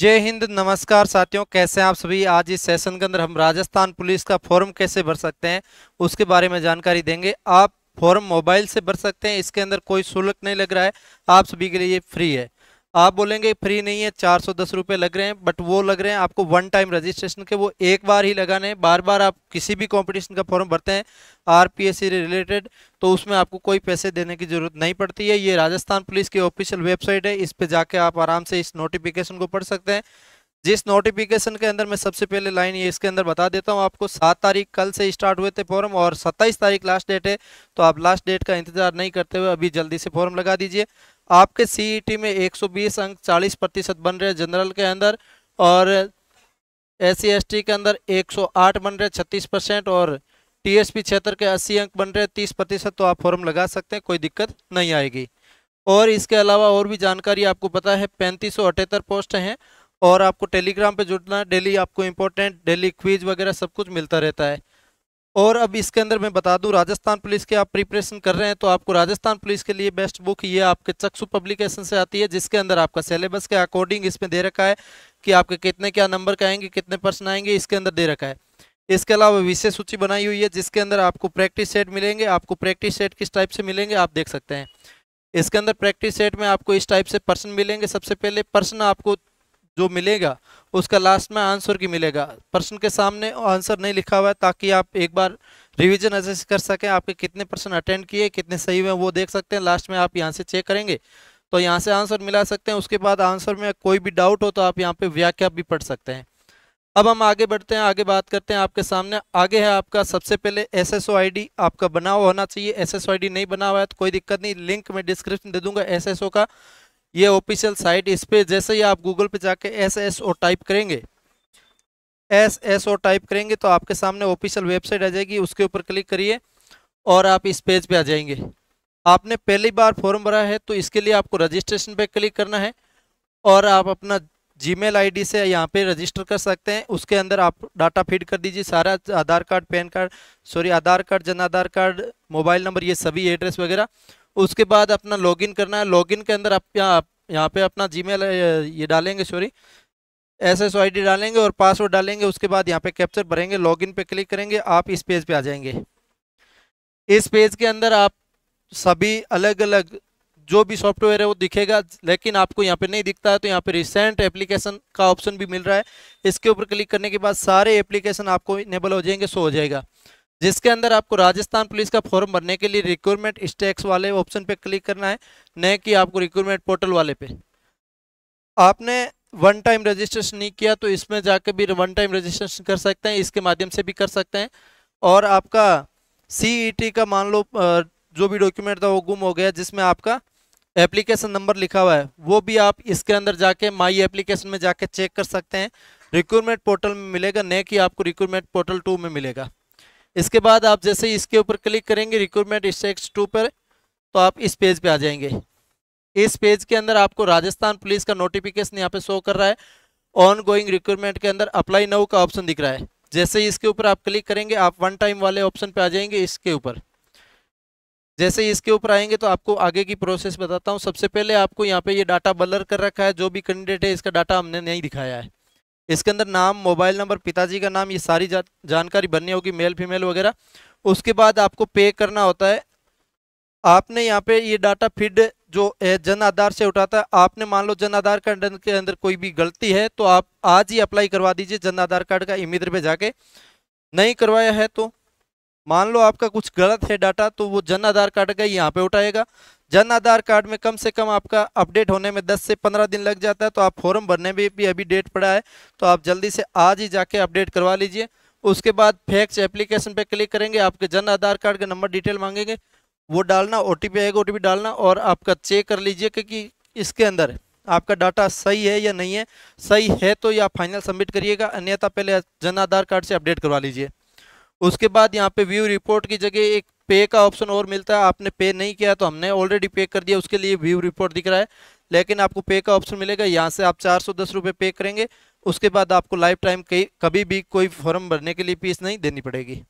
जय हिंद नमस्कार साथियों कैसे हैं आप सभी आज इस सेशन के अंदर हम राजस्थान पुलिस का फॉर्म कैसे भर सकते हैं उसके बारे में जानकारी देंगे आप फॉर्म मोबाइल से भर सकते हैं इसके अंदर कोई शुल्क नहीं लग रहा है आप सभी के लिए फ्री है आप बोलेंगे फ्री नहीं है चार सौ दस रुपये लग रहे हैं बट वो लग रहे हैं आपको वन टाइम रजिस्ट्रेशन के वो एक बार ही लगाने हैं बार बार आप किसी भी कंपटीशन का फॉर्म भरते हैं आरपीएससी रिलेटेड तो उसमें आपको कोई पैसे देने की ज़रूरत नहीं पड़ती है ये राजस्थान पुलिस की ऑफिशियल वेबसाइट है इस पर जाके आप आराम से इस नोटिफिकेशन को पढ़ सकते हैं जिस नोटिफिकेशन के अंदर मैं सबसे पहले लाइन ये इसके अंदर बता देता हूँ आपको सात तारीख कल से स्टार्ट हुए थे फॉर्म और सत्ताईस तारीख लास्ट डेट है तो आप लास्ट डेट का इंतजार नहीं करते हुए अभी जल्दी से फॉर्म लगा दीजिए आपके सीईटी e में 120 अंक 40 प्रतिशत बन रहे जनरल के अंदर और एस सी e के अंदर 108 बन रहे 36 परसेंट और टीएसपी क्षेत्र के 80 अंक बन रहे 30 प्रतिशत तो आप फॉर्म लगा सकते हैं कोई दिक्कत नहीं आएगी और इसके अलावा और भी जानकारी आपको पता है पैंतीस पोस्ट हैं और आपको टेलीग्राम पर जुड़ना डेली आपको इम्पोर्टेंट डेली क्विज वगैरह सब कुछ मिलता रहता है और अब इसके अंदर मैं बता दूं राजस्थान पुलिस के आप प्रिपरेशन कर रहे हैं तो आपको राजस्थान पुलिस के लिए बेस्ट बुक ये आपके चक्षु पब्लिकेशन से आती है जिसके अंदर आपका सिलेबस के अकॉर्डिंग इसमें दे रखा है कि आपके कितने क्या नंबर के आएंगे कितने पर्सन आएंगे इसके अंदर दे रखा है इसके अलावा विशेष सूची बनाई हुई है जिसके अंदर आपको प्रैक्टिस सेट मिलेंगे आपको प्रैक्टिस सेट किस टाइप से मिलेंगे आप देख सकते हैं इसके अंदर प्रैक्टिस सेट में आपको इस टाइप से पर्सन मिलेंगे सबसे पहले पर्सन आपको जो मिलेगा उसका लास्ट में आंसर की मिलेगा प्रश्न के सामने आंसर नहीं लिखा हुआ है ताकि आप एक बार रिवीजन ऐसे कर सकें आपके कितने प्रश्न अटेंड किए कितने सही हुए वो देख सकते हैं लास्ट में आप यहाँ से चेक करेंगे तो यहाँ से आंसर मिला सकते हैं उसके बाद आंसर में कोई भी डाउट हो तो आप यहाँ पे व्याख्या भी पढ़ सकते हैं अब हम आगे बढ़ते हैं आगे बात करते हैं आपके सामने आगे है आपका सबसे पहले एस एस आपका बना हुआ होना चाहिए एस एस नहीं बना हुआ है तो कोई दिक्कत नहीं लिंक में डिस्क्रिप्शन दे दूंगा एस का ये ऑफिशियल साइट इस पर जैसे ही आप गूगल पे जाके एस एस ओ टाइप करेंगे एस एस ओ टाइप करेंगे तो आपके सामने ऑफिशियल वेबसाइट आ जाएगी उसके ऊपर क्लिक करिए और आप इस पेज पे आ जाएंगे आपने पहली बार फॉर्म भरा है तो इसके लिए आपको रजिस्ट्रेशन पे क्लिक करना है और आप अपना जी मेल से यहाँ पे रजिस्टर कर सकते हैं उसके अंदर आप डाटा फीड कर दीजिए सारा Aadhaar card pan card sorry Aadhaar card Jan Aadhaar card mobile number ये सभी एड्रेस वगैरह उसके बाद अपना लॉगिन करना है लॉगिन के अंदर आप यहाँ यहाँ पे अपना जीमेल ये डालेंगे sorry S S I D डालेंगे और पासवर्ड डालेंगे उसके बाद यहाँ पे कैप्चर भरेंगे लॉगिन पे क्लिक करेंगे आप इस पेज पे आ जाएंगे इस पेज के अंदर आप सभी अलग अलग जो भी सॉफ्टवेयर है वो दिखेगा लेकिन आपको यहाँ पे नहीं दिखता है तो यहाँ पे रिसेंट एप्लीकेशन का ऑप्शन भी मिल रहा है इसके ऊपर क्लिक करने के बाद सारे एप्लीकेशन आपको इनेबल हो जाएंगे सो हो जाएगा जिसके अंदर आपको राजस्थान पुलिस का फॉर्म भरने के लिए रिक्रूटमेंट स्टेक्स वाले ऑप्शन पे क्लिक करना है न कि आपको रिक्रूटमेंट पोर्टल वाले पे आपने वन टाइम रजिस्ट्रेशन नहीं किया तो इसमें जाकर भी वन टाइम रजिस्ट्रेशन कर सकते हैं इसके माध्यम से भी कर सकते हैं और आपका सी e का मान लो जो भी डॉक्यूमेंट था वो गुम हो गया जिसमें आपका एप्लीकेशन नंबर लिखा हुआ है वो भी आप इसके अंदर जाके माई एप्लीकेशन में जाके चेक कर सकते हैं रिक्रूटमेंट पोर्टल में मिलेगा न कि आपको रिक्रूटमेंट पोर्टल टू में मिलेगा इसके बाद आप जैसे इसके ऊपर क्लिक करेंगे रिक्रूटमेंट स्टेक्स टू पर तो आप इस पेज पे आ जाएंगे इस पेज के अंदर आपको राजस्थान पुलिस का नोटिफिकेशन यहाँ पे शो कर रहा है ऑन गोइंग रिक्रूटमेंट के अंदर अप्लाई नाउ का ऑप्शन दिख रहा है जैसे ही इसके ऊपर आप क्लिक करेंगे आप वन टाइम वाले ऑप्शन पे आ जाएंगे इसके ऊपर जैसे ही इसके ऊपर आएंगे तो आपको आगे की प्रोसेस बताता हूँ सबसे पहले आपको यहाँ पे ये डाटा बलर कर रखा है जो भी कैंडिडेट है इसका डाटा हमने नहीं दिखाया है इसके अंदर नाम मोबाइल नंबर पिताजी का नाम ये सारी जा, जानकारी भरनी होगी मेल फीमेल वगैरह उसके बाद आपको पे करना होता है आपने यहाँ पे ये डाटा फीड जो जन आधार से उठाता है आपने मान लो जन आधार कार्ड के अंदर कोई भी गलती है तो आप आज ही अप्लाई करवा दीजिए जन आधार कार्ड का इमित्र पे जाके नहीं करवाया है तो मान लो आपका कुछ गलत है डाटा तो वो जन आधार कार्ड का यहाँ पे उठाएगा जन आधार कार्ड में कम से कम आपका अपडेट होने में 10 से 15 दिन लग जाता है तो आप फॉर्म भरने में भी अभी डेट पड़ा है तो आप जल्दी से आज ही जाके अपडेट करवा लीजिए उसके बाद फैक्स एप्लीकेशन पे क्लिक करेंगे आपके जन आधार कार्ड का नंबर डिटेल मांगेंगे वो डालना ओ आएगा ओ डालना और आपका चेक कर लीजिए क्योंकि इसके अंदर आपका डाटा सही है या नहीं है सही है तो या फाइनल सबमिट करिएगा अन्यथा पहले जन आधार कार्ड से अपडेट करवा लीजिए उसके बाद यहाँ पे व्यू रिपोर्ट की जगह एक पे का ऑप्शन और मिलता है आपने पे नहीं किया तो हमने ऑलरेडी पे कर दिया उसके लिए व्यू रिपोर्ट दिख रहा है लेकिन आपको पे का ऑप्शन मिलेगा यहाँ से आप चार सौ दस रुपये पे करेंगे उसके बाद आपको लाइफ टाइम कभी भी कोई फॉर्म भरने के लिए फीस नहीं देनी पड़ेगी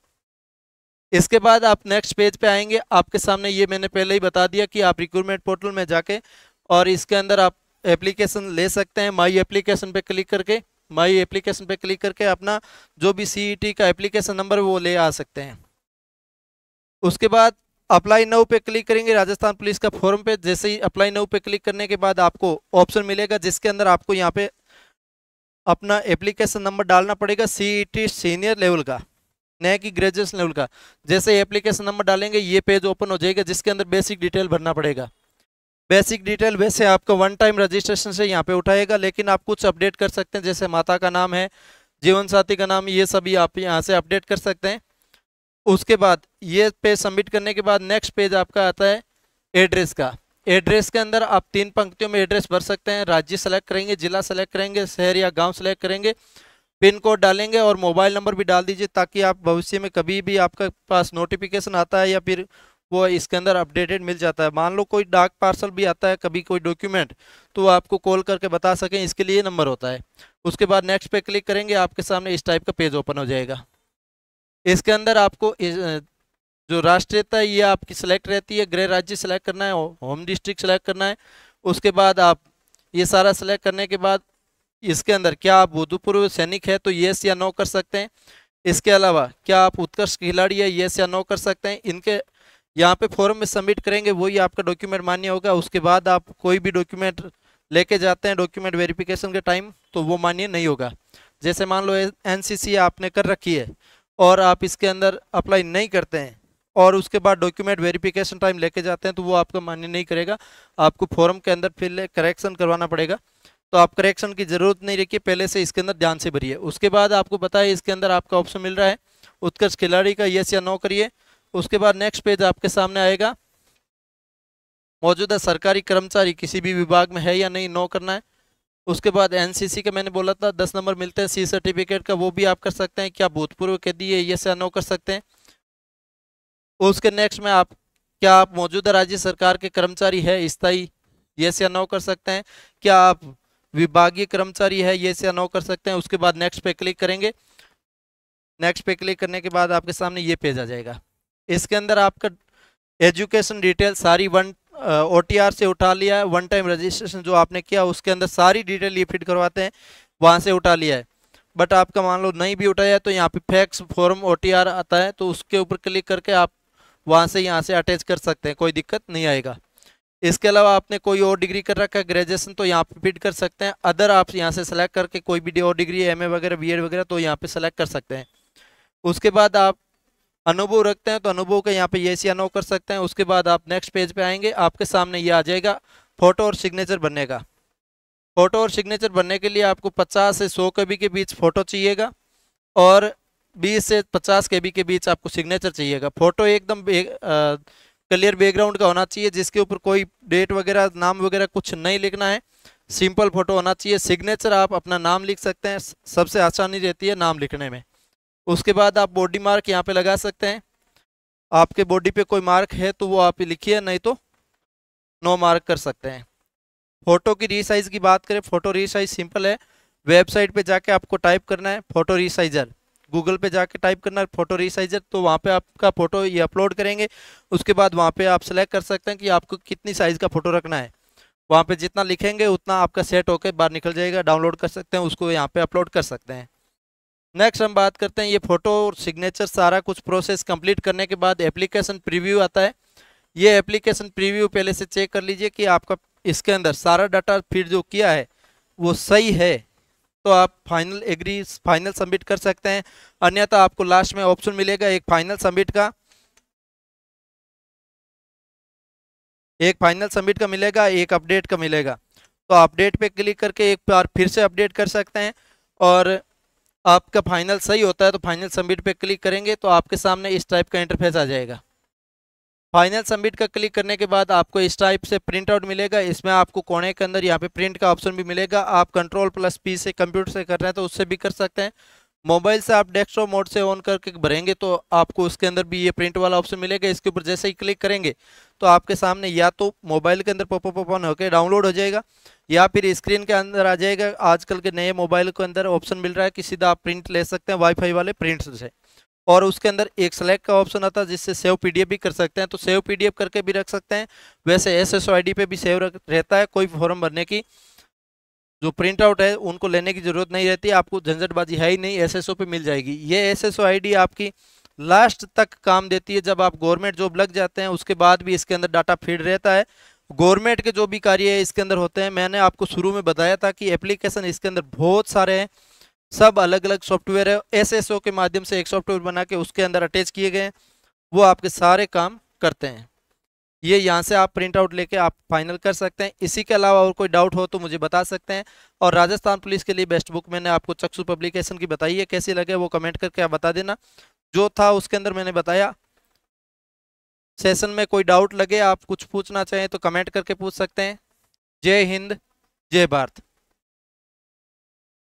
इसके बाद आप नेक्स्ट पेज पे आएंगे आपके सामने ये मैंने पहले ही बता दिया कि आप रिक्रूटमेंट पोर्टल में जाके और इसके अंदर आप एप्लीकेशन ले सकते हैं माई एप्लीकेशन पे क्लिक करके माई एप्लीकेशन पे क्लिक करके अपना जो भी सी e का एप्लीकेशन नंबर वो ले आ सकते हैं उसके बाद अप्लाई नाउ पे क्लिक करेंगे राजस्थान पुलिस का फॉर्म पे जैसे ही अप्लाई नाउ पे क्लिक करने के बाद आपको ऑप्शन मिलेगा जिसके अंदर आपको यहाँ पे अपना एप्लीकेशन नंबर डालना पड़ेगा सी सीनियर लेवल का न कि ग्रेजुएशन लेवल का जैसे एप्लीकेशन नंबर डालेंगे ये पेज ओपन हो जाएगा जिसके अंदर बेसिक डिटेल भरना पड़ेगा बेसिक डिटेल वैसे आपको वन टाइम रजिस्ट्रेशन से यहाँ पे उठाएगा लेकिन आप कुछ अपडेट कर सकते हैं जैसे माता का नाम है जीवन साथी का नाम ये सभी आप यहाँ से अपडेट कर सकते हैं उसके बाद ये पेज सबमिट करने के बाद नेक्स्ट पेज आपका आता है एड्रेस का एड्रेस के अंदर आप तीन पंक्तियों में एड्रेस भर सकते हैं राज्य सेलेक्ट करेंगे जिला सेलेक्ट करेंगे शहर या गांव सेलेक्ट करेंगे पिन कोड डालेंगे और मोबाइल नंबर भी डाल दीजिए ताकि आप भविष्य में कभी भी आपके पास नोटिफिकेशन आता है या फिर वो इसके अंदर अपडेटेड मिल जाता है मान लो कोई डाक पार्सल भी आता है कभी कोई डॉक्यूमेंट तो आपको कॉल करके बता सकें इसके लिए नंबर होता है उसके बाद नेक्स्ट पे क्लिक करेंगे आपके सामने इस टाइप का पेज ओपन हो जाएगा इसके अंदर आपको जो राष्ट्रीयता ये आपकी सिलेक्ट रहती है गृह राज्य सिलेक्ट करना है होम डिस्ट्रिक्ट सिलेक्ट करना है उसके बाद आप ये सारा सिलेक्ट करने के बाद इसके अंदर क्या आप भूतपूर्व सैनिक है तो येस या नो कर सकते हैं इसके अलावा क्या आप उत्कर्ष खिलाड़ी है येस या नो कर सकते हैं इनके यहाँ पे फॉर्म में सबमिट करेंगे वही आपका डॉक्यूमेंट मान्य होगा उसके बाद आप कोई भी डॉक्यूमेंट लेके जाते हैं डॉक्यूमेंट वेरिफिकेशन के टाइम तो वो मान्य नहीं होगा जैसे मान लो एनसीसी आपने कर रखी है और आप इसके अंदर अप्लाई नहीं करते हैं और उसके बाद डॉक्यूमेंट वेरिफिकेशन टाइम लेके जाते हैं तो वो आपका मान्य नहीं करेगा आपको फॉर्म के अंदर फिर करेक्शन करवाना पड़ेगा तो आप करेक्शन की ज़रूरत नहीं रखिए पहले से इसके अंदर ध्यान से भरिए उसके बाद आपको पता है इसके अंदर आपका ऑप्शन मिल रहा है उत्कर्ष खिलाड़ी का यस या नो करिए उसके बाद नेक्स्ट पेज आपके सामने आएगा मौजूदा सरकारी कर्मचारी किसी भी विभाग में है या नहीं नो करना है उसके बाद एनसीसी का मैंने बोला था दस नंबर मिलते हैं सी सर्टिफिकेट का वो भी आप कर सकते हैं क्या भूतपूर्व के दिए ये से अनो कर सकते हैं उसके नेक्स्ट में आप क्या आप मौजूदा राज्य सरकार के कर्मचारी है स्थायी ये से अनो कर सकते हैं क्या आप विभागीय कर्मचारी है ये से अनो कर सकते हैं उसके बाद नेक्स्ट पे क्लिक करेंगे नेक्स्ट पे क्लिक करने के बाद आपके सामने ये पेज आ जाएगा इसके अंदर आपका एजुकेशन डिटेल सारी वन ओ से उठा लिया है वन टाइम रजिस्ट्रेशन जो आपने किया उसके अंदर सारी डिटेल ये फिट करवाते हैं वहाँ से उठा लिया है बट आपका मान लो नहीं भी उठाया तो यहाँ पे फैक्स फॉर्म ओ आता है तो उसके ऊपर क्लिक करके आप वहाँ से यहाँ से अटैच कर सकते हैं कोई दिक्कत नहीं आएगा इसके अलावा आपने कोई और डिग्री कर रखा है ग्रेजुएसन तो यहाँ पे फिट कर सकते हैं अदर आप यहाँ से सेलेक्ट करके कोई भी और डिग्री एम वगैरह बी वगैरह तो यहाँ पर सेलेक्ट कर सकते हैं उसके बाद आप अनुभव रखते हैं तो अनुभव का यहाँ पे ये सी अनो कर सकते हैं उसके बाद आप नेक्स्ट पेज पे आएंगे आपके सामने ये आ जाएगा फोटो और सिग्नेचर बनने का फोटो और सिग्नेचर बनने के लिए आपको 50 से 100 के के बीच फ़ोटो चाहिएगा और 20 से 50 के के बीच आपको सिग्नेचर चाहिएगा फ़ोटो एकदम क्लियर बैकग्राउंड का होना चाहिए जिसके ऊपर कोई डेट वगैरह नाम वगैरह कुछ नहीं लिखना है सिंपल फ़ोटो होना चाहिए सिग्नेचर आप अपना नाम लिख सकते हैं सबसे आसानी रहती है नाम लिखने में उसके बाद आप बॉडी मार्क यहाँ पे लगा सकते हैं आपके बॉडी पे कोई मार्क है तो वो आप लिखिए नहीं तो नो मार्क कर सकते हैं फ़ोटो की रीसाइज की बात करें फ़ोटो रीसाइज सिंपल है वेबसाइट पे जाके आपको टाइप करना है फ़ोटो रीसाइजर गूगल पे जाके टाइप करना है फ़ोटो रीसाइजर तो वहाँ पे आपका फ़ोटो ये अपलोड करेंगे उसके बाद वहाँ पे आप सेलेक्ट कर सकते हैं कि आपको कितनी साइज़ का फ़ोटो रखना है वहाँ पे जितना लिखेंगे उतना आपका सेट होकर बाहर निकल जाएगा डाउनलोड कर सकते हैं उसको यहाँ पे अपलोड कर सकते हैं नेक्स्ट हम बात करते हैं ये फोटो और सिग्नेचर सारा कुछ प्रोसेस कंप्लीट करने के बाद एप्लीकेशन प्रीव्यू आता है ये एप्लीकेशन प्रीव्यू पहले से चेक कर लीजिए कि आपका इसके अंदर सारा डाटा फिर जो किया है वो सही है तो आप फाइनल एग्री फाइनल सबमिट कर सकते हैं अन्यथा आपको लास्ट में ऑप्शन मिलेगा एक फाइनल सबमिट का एक फाइनल सबमिट का मिलेगा एक अपडेट का मिलेगा तो अपडेट पे क्लिक करके एक बार फिर से अपडेट कर सकते हैं और आपका फाइनल सही होता है तो फाइनल सबमिट पे क्लिक करेंगे तो आपके सामने इस टाइप का इंटरफेस आ जाएगा फाइनल सबमिट का क्लिक करने के बाद आपको इस टाइप से प्रिंट आउट मिलेगा इसमें आपको कोने के अंदर यहाँ पे प्रिंट का ऑप्शन भी मिलेगा आप कंट्रोल प्लस पी से कंप्यूटर से कर रहे हैं तो उससे भी कर सकते हैं मोबाइल से आप डेस्कटॉप मोड से ऑन करके भरेंगे तो आपको उसके अंदर भी ये प्रिंट वाला ऑप्शन मिलेगा इसके ऊपर जैसे ही क्लिक करेंगे तो आपके सामने या तो मोबाइल के अंदर पोपो ऑन होकर डाउनलोड हो जाएगा या फिर स्क्रीन के अंदर आ जाएगा आजकल के नए मोबाइल के अंदर ऑप्शन मिल रहा है कि सीधा आप प्रिंट ले सकते हैं वाईफाई वाले प्रिंट से और उसके अंदर एक सेलेक्ट का ऑप्शन आता है जिससे सेव पीडीएफ भी कर सकते हैं तो सेव पीडीएफ करके भी रख सकते हैं वैसे एस एस पे भी सेव रहता है कोई फॉर्म भरने की जो प्रिंट आउट है उनको लेने की ज़रूरत नहीं रहती आपको झंझटबाजी है ही नहीं एसएसओ पे मिल जाएगी ये एसएसओ आईडी आपकी लास्ट तक काम देती है जब आप गवर्नमेंट जॉब लग जाते हैं उसके बाद भी इसके अंदर डाटा फीड रहता है गवर्नमेंट के जो भी कार्य है इसके अंदर होते हैं मैंने आपको शुरू में बताया था कि एप्लीकेशन इसके अंदर बहुत सारे हैं सब अलग अलग सॉफ्टवेयर है ओ के माध्यम से एक सॉफ्टवेयर बना के उसके अंदर अटैच किए गए हैं वो आपके सारे काम करते हैं ये यहाँ से आप प्रिंट आउट लेके आप फाइनल कर सकते हैं इसी के अलावा और कोई डाउट हो तो मुझे बता सकते हैं और राजस्थान पुलिस के लिए बेस्ट बुक मैंने आपको चक्षु पब्लिकेशन की बताई है कैसी लगे वो कमेंट करके आप बता देना जो था उसके अंदर मैंने बताया सेशन में कोई डाउट लगे आप कुछ पूछना चाहें तो कमेंट करके पूछ सकते हैं जय हिंद जय भारत